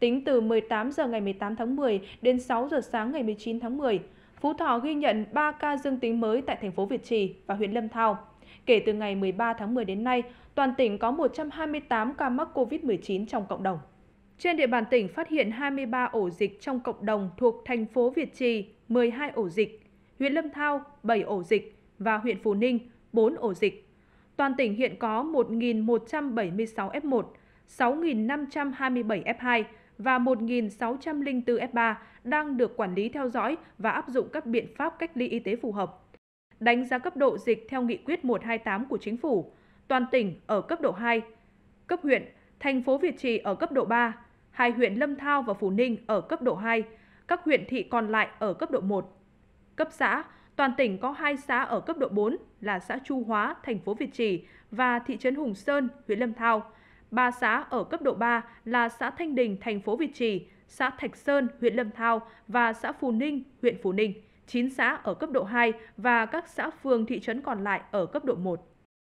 Tính từ 18 giờ ngày 18 tháng 10 đến 6 giờ sáng ngày 19 tháng 10, Phú Thọ ghi nhận 3 ca dương tính mới tại thành phố Việt Trì và huyện Lâm Thao. Kể từ ngày 13 tháng 10 đến nay, toàn tỉnh có 128 ca mắc COVID-19 trong cộng đồng. Trên địa bàn tỉnh phát hiện 23 ổ dịch trong cộng đồng thuộc thành phố Việt Trì, 12 ổ dịch, huyện Lâm Thao 7 ổ dịch và huyện Phú Ninh 4 ổ dịch. Toàn tỉnh hiện có 1.176 F1, 6.527 F2 và 1.604 F3 đang được quản lý theo dõi và áp dụng các biện pháp cách ly y tế phù hợp. Đánh giá cấp độ dịch theo nghị quyết 128 của chính phủ, toàn tỉnh ở cấp độ 2, cấp huyện, thành phố Việt Trì ở cấp độ 3, hai huyện Lâm Thao và Phú Ninh ở cấp độ 2, các huyện thị còn lại ở cấp độ 1. Cấp xã, toàn tỉnh có hai xã ở cấp độ 4 là xã Chu Hóa, thành phố Việt Trì và thị trấn Hùng Sơn, huyện Lâm Thao, ba xã ở cấp độ 3 là xã Thanh Đình, thành phố Việt Trì, xã Thạch Sơn, huyện Lâm Thao và xã Phù Ninh, huyện Phù Ninh. 9 xã ở cấp độ 2 và các xã phường thị trấn còn lại ở cấp độ 1.